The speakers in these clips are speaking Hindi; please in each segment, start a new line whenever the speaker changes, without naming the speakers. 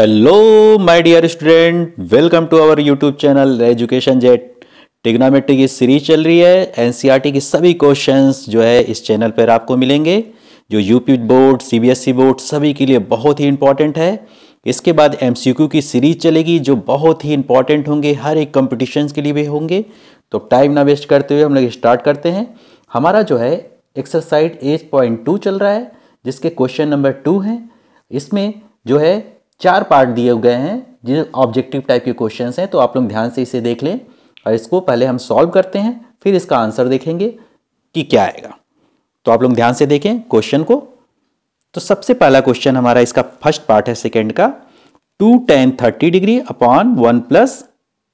hello my dear student welcome to our YouTube channel education jet trigonometry की सीरीज चल रही है एनसीईआरटी e की सभी क्वेश्चंस जो है इस चैनल पर आपको मिलेंगे जो यूपी बोर्ड सीबीएसई बोर्ड सभी के लिए बहुत ही इंपॉर्टेंट है इसके बाद एमसीक्यू की सीरीज चलेगी जो बहुत ही इंपॉर्टेंट होंगे हर एक कॉम्पिटिशन के लिए भी होंगे तो टाइम ना वेस्ट करते हुए हम लोग स्टार्ट करते हैं हमारा जो है एक्सरसाइज एट पॉइंट टू चल रहा है जिसके क्वेश्चन नंबर टू हैं इसमें जो है चार पार्ट दिए गए हैं जो ऑब्जेक्टिव टाइप के क्वेश्चन हैं तो आप लोग ध्यान से इसे देख लें और इसको पहले हम सॉल्व करते हैं फिर इसका आंसर देखेंगे कि क्या आएगा तो आप लोग ध्यान से देखें क्वेश्चन को तो सबसे पहला क्वेश्चन हमारा इसका फर्स्ट पार्ट है सेकेंड का two tan thirty degree upon one plus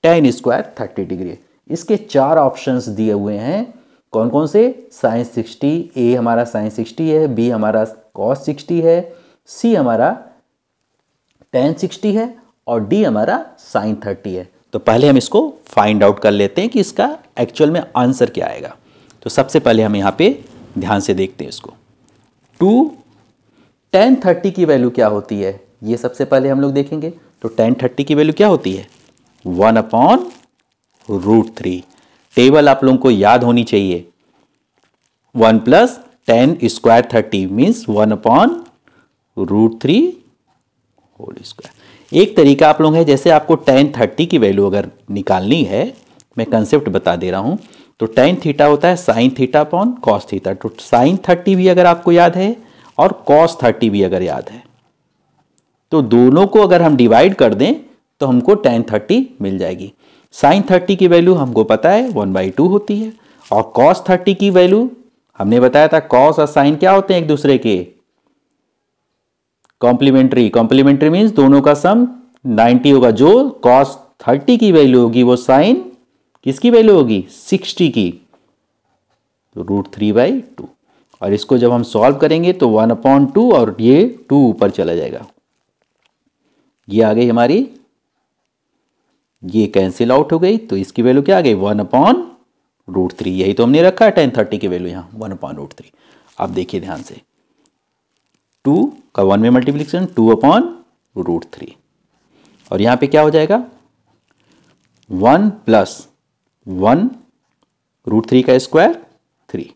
tan square thirty degree इसके चार ऑप्शन दिए हुए हैं कौन कौन से साइंस सिक्सटी ए हमारा साइंस सिक्सटी है बी हमारा कॉस सिक्सटी है सी हमारा टेन सिक्सटी है और डी हमारा साइन थर्टी है तो पहले हम इसको फाइंड आउट कर लेते हैं कि इसका एक्चुअल में आंसर क्या आएगा तो सबसे पहले हम यहाँ पे ध्यान से देखते हैं इसको टू टेन थर्टी की वैल्यू क्या होती है ये सबसे पहले हम लोग देखेंगे तो टेन थर्टी की वैल्यू क्या होती है one upon root three table आप लोगों को याद होनी चाहिए one plus tan square thirty means one upon root three whole square एक तरीका आप लोग है जैसे आपको टेन थर्टी की वैल्यू अगर निकालनी है मैं कंसेप्ट बता दे रहा हूँ तो टेन थीटा होता है sine theta upon cos theta तो साइन थर्टी भी अगर आपको याद है और कॉस थर्टी भी अगर याद है तो दोनों को अगर हम डिवाइड कर दें तो हमको टेन थर्टी मिल जाएगी साइन थर्टी की वैल्यू हमको पता है वन बाई टू होती है और कॉस थर्टी की वैल्यू हमने बताया था कॉस और साइन क्या होते हैं एक दूसरे के कॉम्प्लीमेंट्री कॉम्प्लीमेंट्री मीन्स दोनों का सम 90 होगा जो कॉस 30 की वैल्यू होगी वो साइन किसकी वैल्यू होगी 60 की तो रूट थ्री बाई टू और इसको जब हम सॉल्व करेंगे तो वन अपॉन टू और ये टू ऊपर चला जाएगा ये आ गई हमारी ये कैंसिल आउट हो गई तो इसकी वैल्यू क्या आ गई वन अपॉन रूट थ्री यही तो हमने रखा है टेन थर्टी की वैल्यू यहाँ वन अपॉन रूट थ्री आप देखिए ध्यान से टू का वन में multiplication two upon root three और यहाँ पे क्या हो जाएगा one plus one root three का स्क्वायर थ्री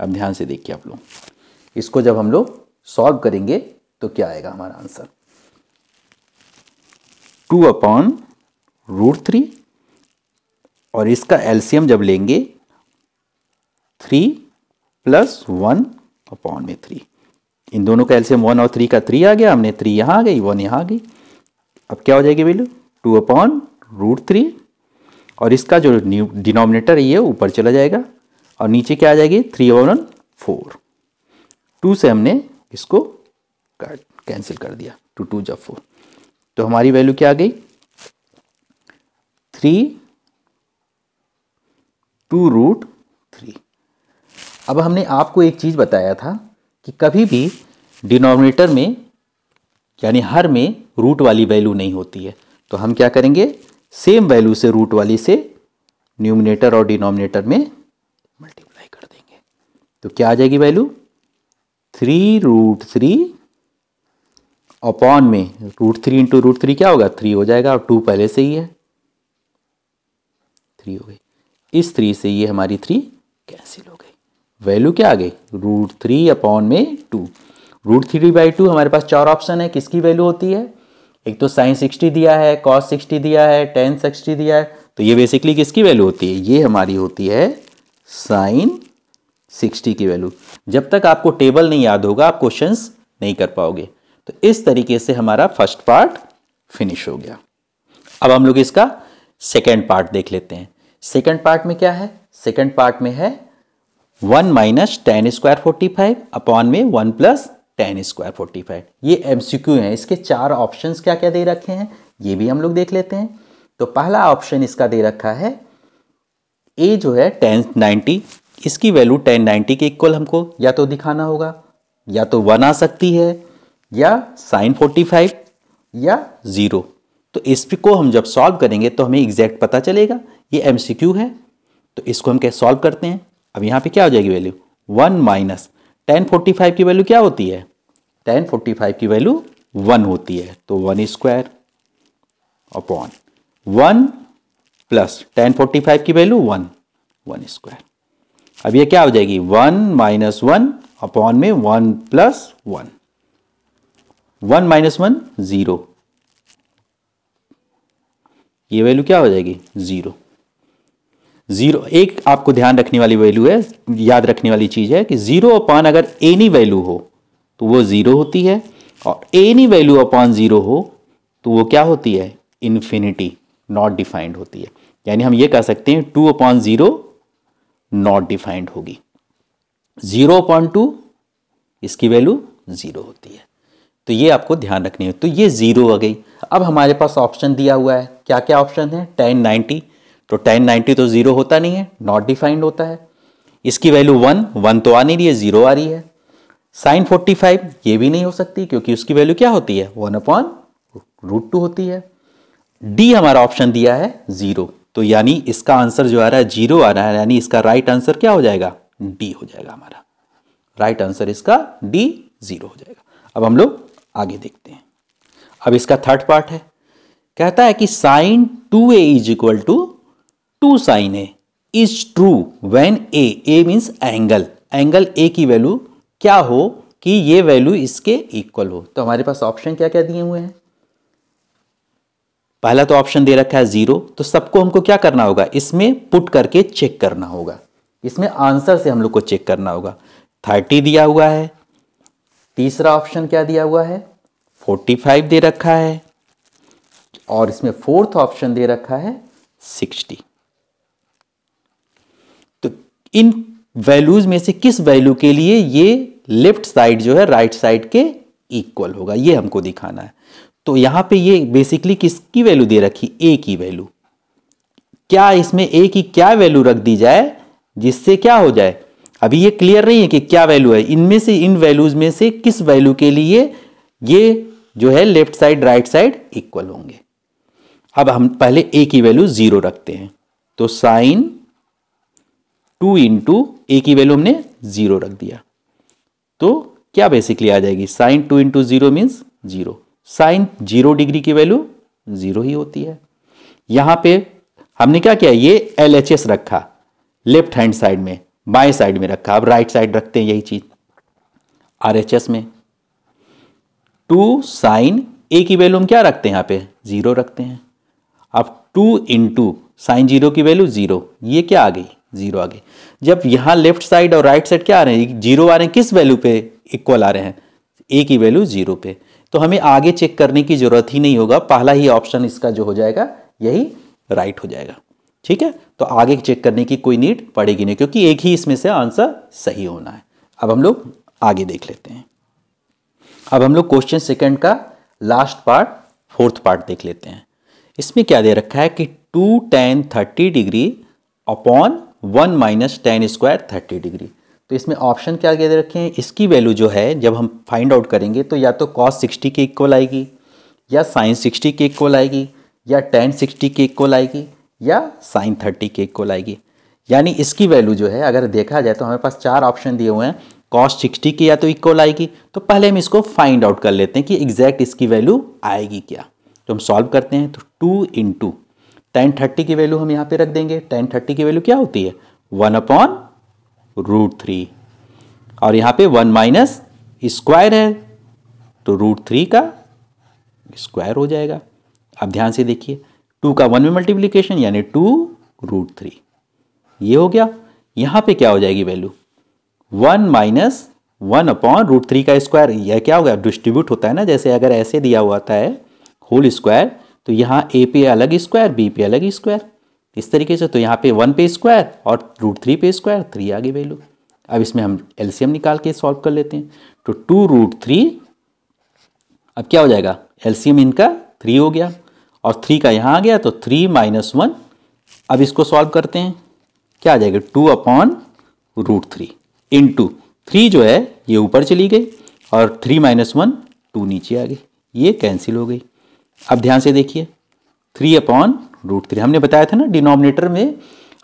अब ध्यान से देखिए आप लोग इसको जब हम लोग सॉल्व करेंगे तो क्या आएगा हमारा answer two upon root three और इसका एलसीएम जब लेंगे थ्री प्लस वन अपॉन में थ्री इन दोनों का एल्सियम वन और थ्री का थ्री आ गया हमने थ्री यहाँ आ गई वन यहाँ आ गई अब क्या हो जाएगी value two upon root three और इसका जो डिनोमिनेटर ये ऊपर चला जाएगा और नीचे क्या आ जाएगी थ्री वन फोर टू से हमने इसको कैंसिल कर दिया टू टू जब फोर तो हमारी वैल्यू क्या आ गई थ्री टू रूट थ्री अब हमने आपको एक चीज़ बताया था कि कभी भी डिनोमिनेटर में यानी हर में रूट वाली वैल्यू नहीं होती है तो हम क्या करेंगे सेम वैल्यू से रूट वाली से न्यूमिनेटर और डिनोमिनेटर में मल्टीप्लाई कर देंगे तो क्या आ जाएगी value three root three upon में root three into root three क्या होगा थ्री हो जाएगा और टू पहले से ही है थ्री हो गई इस थ्री से ये हमारी थ्री कैंसिल हो वैल्यू क्या आ गई रूट थ्री अपॉन में two root three by two हमारे पास चार ऑप्शन है किसकी वैल्यू होती है एक तो साइन सिक्सटी दिया है कॉस सिक्सटी दिया है टेन सिक्सटी दिया है तो ये बेसिकली किसकी वैल्यू होती है ये हमारी होती है साइन सिक्सटी की वैल्यू जब तक आपको टेबल नहीं याद होगा आप क्वेश्चन नहीं कर पाओगे तो इस तरीके से हमारा फर्स्ट पार्ट फिनिश हो गया अब हम लोग इसका सेकेंड पार्ट देख लेते हैं सेकेंड पार्ट में क्या है सेकेंड पार्ट में है one minus tan square forty five upon में one plus tan square forty five ये एम हैं इसके चार ऑप्शन क्या क्या दे रखे हैं ये भी हम लोग देख लेते हैं तो पहला ऑप्शन इसका दे रखा है ए जो है टेन नाइन्टी इसकी वैल्यू टेन नाइन्टी के इक्वल हमको या तो दिखाना होगा या तो वन आ सकती है या साइन फोर्टी फाइव या ज़ीरो तो इस को हम जब सॉल्व करेंगे तो हमें एग्जैक्ट पता चलेगा ये एम है तो इसको हम क्या सॉल्व करते हैं अब यहाँ पे क्या हो जाएगी value one minus tan forty five की वैल्यू क्या होती है टेन फोर्टी फाइव की वैल्यू वन होती है तो one square upon one plus tan forty five की वैल्यू वन वन स्क्वायर अब ये क्या हो जाएगी वन माइनस वन अपॉन में one plus one one minus one zero ये वैल्यू क्या हो जाएगी ज़ीरो जीरो एक आपको ध्यान रखने वाली वैल्यू है याद रखने वाली चीज़ है कि जीरो अपॉन अगर एनी वैल्यू हो तो वो जीरो होती है और एनी वैल्यू अपॉन जीरो हो तो वो क्या होती है इन्फिनिटी नॉट डिफाइंड होती है यानी हम ये कह सकते हैं two upon zero not defined होगी ज़ीरो अपॉन टू इसकी वैल्यू ज़ीरो होती है तो ये आपको ध्यान रखनी है तो ये ज़ीरो आ गई अब हमारे पास ऑप्शन दिया हुआ है क्या क्या ऑप्शन है टेन नाइन्टी तो टेन नाइनटी तो जीरो होता नहीं है नॉट डिफाइंड होता है इसकी वैल्यू वन वन तो आ नहीं रही है जीरो आ रही है साइन फोर्टी फाइव ये भी नहीं हो सकती क्योंकि उसकी वैल्यू क्या होती है वन अपॉन रूट टू होती है डी हमारा ऑप्शन दिया है जीरो तो यानी इसका आंसर जो आ रहा है जीरो आ रहा है यानी इसका राइट आंसर क्या हो जाएगा डी हो जाएगा हमारा राइट आंसर इसका डी जीरो हो जाएगा अब हम लोग आगे देखते हैं अब इसका थर्ड पार्ट है कहता है कि sine two A is equal to two sine A is true when A A means angle angle A की वैल्यू क्या हो कि ये वैल्यू इसके इक्वल हो तो हमारे पास ऑप्शन क्या क्या दिए हुए हैं पहला तो ऑप्शन दे रखा है जीरो तो सबको हमको क्या करना होगा इसमें पुट करके चेक करना होगा इसमें आंसर से हम लोग को चेक करना होगा थर्टी दिया हुआ है तीसरा ऑप्शन क्या दिया हुआ है फोर्टी फाइव दे रखा है और इसमें फोर्थ ऑप्शन दे रखा है सिक्सटी इन वैल्यूज में से किस वैल्यू के लिए ये लेफ्ट साइड जो है राइट right साइड के इक्वल होगा ये हमको दिखाना है तो यहां पे ये बेसिकली किसकी वैल्यू दे रखी ए की वैल्यू क्या इसमें ए की क्या वैल्यू रख दी जाए जिससे क्या हो जाए अभी ये क्लियर नहीं है कि क्या वैल्यू है इनमें से इन वैल्यूज में से किस वैल्यू के लिए ये जो है left side right side equal होंगे अब हम पहले ए की वैल्यू जीरो रखते हैं तो साइन टू इंटू ए की वैल्यू हमने जीरो रख दिया तो क्या बेसिकली आ जाएगी sine two into zero means zero sine zero degree की वैल्यू जीरो ही होती है यहां पे हमने क्या किया ये एल एच एस रखा लेफ्ट हैंड साइड में बाएं साइड में रखा अब राइट साइड रखते हैं यही चीज आर एच एस में टू साइन ए की वैल्यू हम क्या रखते हैं यहां पे जीरो रखते हैं अब टू इंटू साइन जीरो की वैल्यू जीरो ये क्या आ गई जीरो आ गई जब यहाँ लेफ्ट साइड और राइट साइड क्या आ रहे हैं जीरो आ रहे हैं किस वैल्यू पे इक्वल आ रहे हैं ए की वैल्यू जीरो पे तो हमें आगे चेक करने की जरूरत ही नहीं होगा पहला ही ऑप्शन इसका जो हो जाएगा यही राइट हो जाएगा ठीक है तो आगे चेक करने की कोई नीड पड़ेगी नहीं क्योंकि एक ही इसमें से आंसर सही होना है अब हम लोग आगे देख लेते हैं अब हम लोग क्वेश्चन सेकंड का लास्ट पार्ट फोर्थ पार्ट देख लेते हैं इसमें क्या दे रखा है कि two tan thirty degree upon one minus tan square thirty degree तो इसमें ऑप्शन क्या दे रखे हैं इसकी वैल्यू जो है जब हम फाइंड आउट करेंगे तो या तो कॉस सिक्सटी के इक्वल आएगी या साइन सिक्सटी के इक्वल आएगी या टेन सिक्सटी के इक्वल आएगी या साइन थर्टी के इक्वल आएगी यानी इसकी वैल्यू जो है अगर देखा जाए तो हमारे पास चार ऑप्शन दिए हुए हैं कॉस सिक्सटी के या तो इक्वल आएगी तो पहले हम इसको फाइंड आउट कर लेते हैं कि एग्जैक्ट इसकी वैल्यू आएगी क्या तो हम सॉल्व करते हैं तो two into tan thirty की वैल्यू हम यहाँ पे रख देंगे टेन थर्टी की वैल्यू क्या होती है वन अपॉन रूट थ्री और यहाँ पे वन माइनस स्क्वायर है तो रूट थ्री का स्क्वायर हो जाएगा अब ध्यान से देखिए टू का वन में मल्टीप्लीकेशन यानी टू रूट थ्री ये हो गया यहाँ पे क्या हो जाएगी value one minus one upon root three का स्क्वायर यह क्या गया डिस्ट्रीब्यूट होता है ना जैसे अगर ऐसे दिया हुआ था है होल स्क्वायर तो यहाँ ए पे अलग स्क्वायर बी पे अलग स्क्वायर इस तरीके से तो यहाँ पे वन पे स्क्वायर और रूट थ्री पे स्क्वायर थ्री आगे वैल्यू अब इसमें हम एलसीएम निकाल के सॉल्व कर लेते हैं तो टू रूट थ्री अब क्या हो जाएगा एलसीएम इनका थ्री हो गया और थ्री का यहाँ आ गया तो थ्री माइनस वन अब इसको सॉल्व करते हैं क्या आ जाएगा two upon root three into three जो है ये ऊपर चली गई और थ्री माइनस वन टू नीचे आ गई ये कैंसिल हो गई अब ध्यान से देखिए थ्री अपॉन रूट थ्री हमने बताया था ना डिनोमिनेटर में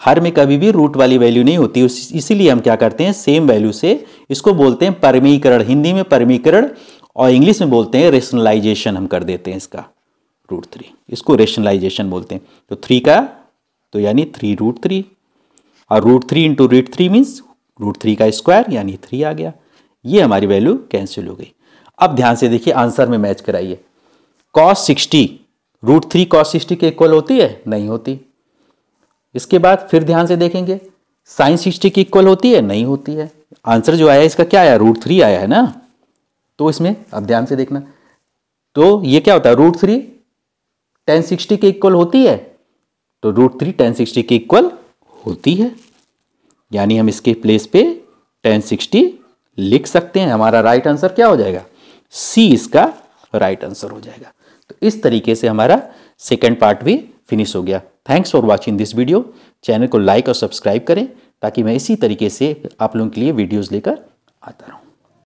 हर में कभी भी रूट वाली वैल्यू नहीं होती इसीलिए हम क्या करते हैं सेम वैल्यू से इसको बोलते हैं परमीकरण हिंदी में परमीकरण और इंग्लिश में बोलते हैं रेशनलाइजेशन हम कर देते हैं इसका रूट थ्री इसको रेशनलाइजेशन बोलते हैं तो थ्री का तो यानी थ्री रूट थ्री और root three into root three means root three का स्क्वायर यानी थ्री आ गया ये हमारी वैल्यू कैंसिल हो गई अब ध्यान से देखिए आंसर में मैच कराइए cos sixty root three cos sixty के इक्वल होती है नहीं होती इसके बाद फिर ध्यान से देखेंगे साइन सिक्सटी की इक्वल होती है नहीं होती है आंसर जो आया इसका क्या आया रूट थ्री आया है ना तो इसमें अब ध्यान से देखना तो ये क्या होता है रूट थ्री टेन सिक्सटी के इक्वल होती है तो रूट थ्री टेन सिक्सटी के इक्वल होती है यानी हम इसके प्लेस पे टेन सिक्सटी लिख सकते हैं हमारा राइट आंसर क्या हो जाएगा सी इसका राइट आंसर हो जाएगा तो इस तरीके से हमारा सेकेंड पार्ट भी फिनिश हो गया thanks for watching this video channel को लाइक और सब्सक्राइब करें ताकि मैं इसी तरीके से आप लोगों के लिए वीडियोज़ लेकर आता रहूँ